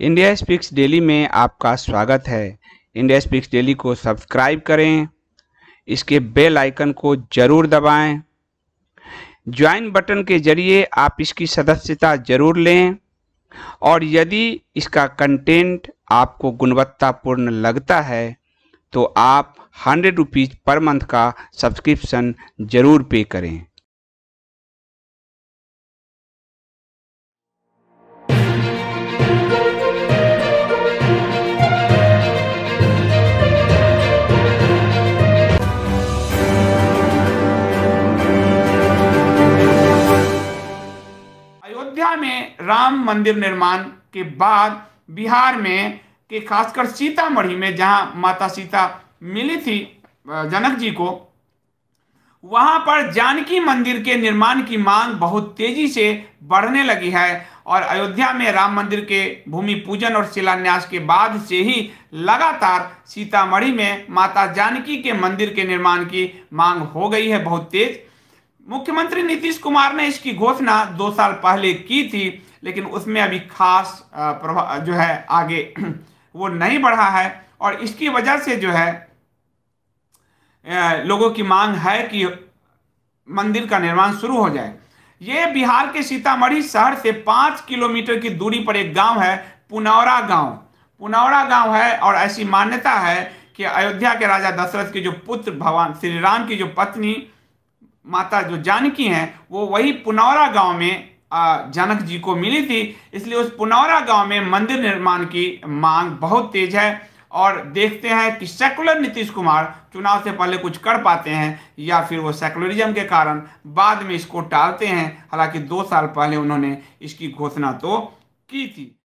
India speaks daily में आपका स्वागत है इंडिया स्पीक्स डेली को सब्सक्राइब करें इसके बेल आइकन को जरूर दबाएं ज्वाइन बटन के जरिए आप इसकी सदस्यता जरूर लें और यदि इसका कंटेंट आपको गुणवत्तापूर्ण लगता है तो आप हंड्रेड रुपीज़ पर मंथ का सब्सक्रिप्शन ज़रूर पे करें अयोध्या में राम मंदिर निर्माण के बाद बिहार में के खासकर सीतामढ़ी में जहां माता सीता मिली थी जनक जी को वहां पर जानकी मंदिर के निर्माण की मांग बहुत तेजी से बढ़ने लगी है और अयोध्या में राम मंदिर के भूमि पूजन और शिलान्यास के बाद से ही लगातार सीतामढ़ी में माता जानकी के मंदिर के निर्माण की मांग हो गई है बहुत तेज मुख्यमंत्री नीतीश कुमार ने इसकी घोषणा दो साल पहले की थी लेकिन उसमें अभी खास प्रभाव जो है आगे वो नहीं बढ़ा है और इसकी वजह से जो है लोगों की मांग है कि मंदिर का निर्माण शुरू हो जाए ये बिहार के सीतामढ़ी शहर से पाँच किलोमीटर की दूरी पर एक गांव है पुनौरा गांव पुनौरा गांव है और ऐसी मान्यता है कि अयोध्या के राजा दशरथ के जो पुत्र भगवान श्री राम की जो पत्नी माता जो जानकी हैं वो वही पुनौरा गांव में जनक जी को मिली थी इसलिए उस पुनौरा गांव में मंदिर निर्माण की मांग बहुत तेज है और देखते हैं कि सेकुलर नीतीश कुमार चुनाव से पहले कुछ कर पाते हैं या फिर वो सेकुलरिज्म के कारण बाद में इसको टालते हैं हालांकि दो साल पहले उन्होंने इसकी घोषणा तो की थी